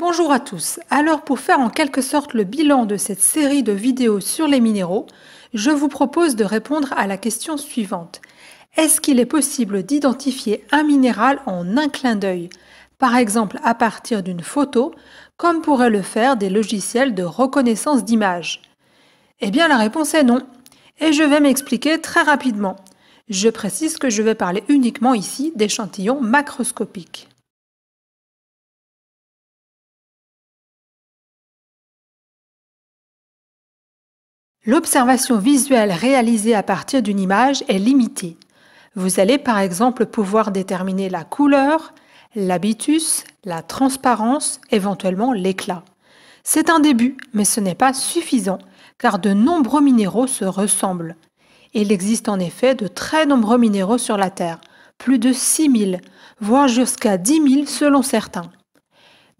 Bonjour à tous. Alors pour faire en quelque sorte le bilan de cette série de vidéos sur les minéraux, je vous propose de répondre à la question suivante. Est-ce qu'il est possible d'identifier un minéral en un clin d'œil Par exemple à partir d'une photo, comme pourraient le faire des logiciels de reconnaissance d'image Eh bien la réponse est non. Et je vais m'expliquer très rapidement. Je précise que je vais parler uniquement ici d'échantillons macroscopiques. L'observation visuelle réalisée à partir d'une image est limitée. Vous allez par exemple pouvoir déterminer la couleur, l'habitus, la transparence, éventuellement l'éclat. C'est un début, mais ce n'est pas suffisant, car de nombreux minéraux se ressemblent. Il existe en effet de très nombreux minéraux sur la Terre, plus de 6000, voire jusqu'à 10 000 selon certains.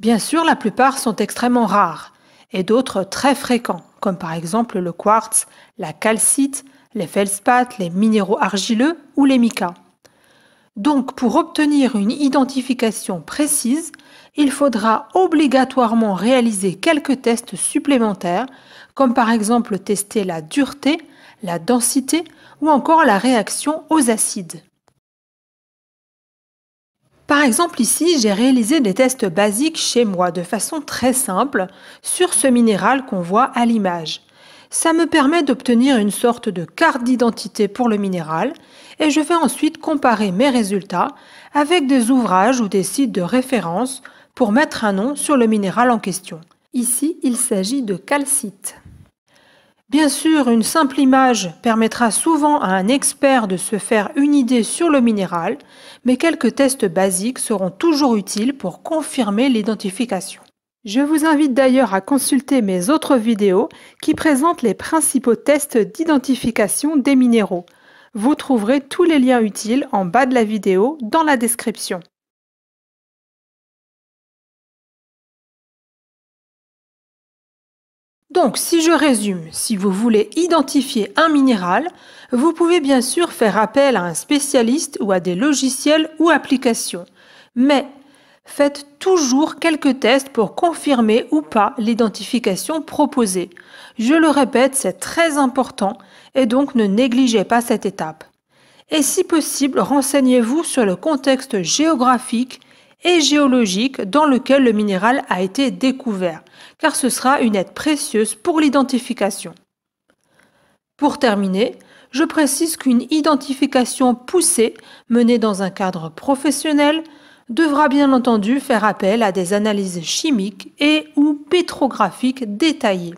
Bien sûr, la plupart sont extrêmement rares, et d'autres très fréquents comme par exemple le quartz, la calcite, les feldspaths, les minéraux argileux ou les micas. Donc pour obtenir une identification précise, il faudra obligatoirement réaliser quelques tests supplémentaires, comme par exemple tester la dureté, la densité ou encore la réaction aux acides. Par exemple, ici, j'ai réalisé des tests basiques chez moi de façon très simple sur ce minéral qu'on voit à l'image. Ça me permet d'obtenir une sorte de carte d'identité pour le minéral et je vais ensuite comparer mes résultats avec des ouvrages ou des sites de référence pour mettre un nom sur le minéral en question. Ici, il s'agit de calcite. Bien sûr, une simple image permettra souvent à un expert de se faire une idée sur le minéral, mais quelques tests basiques seront toujours utiles pour confirmer l'identification. Je vous invite d'ailleurs à consulter mes autres vidéos qui présentent les principaux tests d'identification des minéraux. Vous trouverez tous les liens utiles en bas de la vidéo dans la description. Donc, si je résume, si vous voulez identifier un minéral, vous pouvez bien sûr faire appel à un spécialiste ou à des logiciels ou applications. Mais faites toujours quelques tests pour confirmer ou pas l'identification proposée. Je le répète, c'est très important et donc ne négligez pas cette étape. Et si possible, renseignez-vous sur le contexte géographique et géologique dans lequel le minéral a été découvert, car ce sera une aide précieuse pour l'identification. Pour terminer, je précise qu'une identification poussée, menée dans un cadre professionnel, devra bien entendu faire appel à des analyses chimiques et ou pétrographiques détaillées.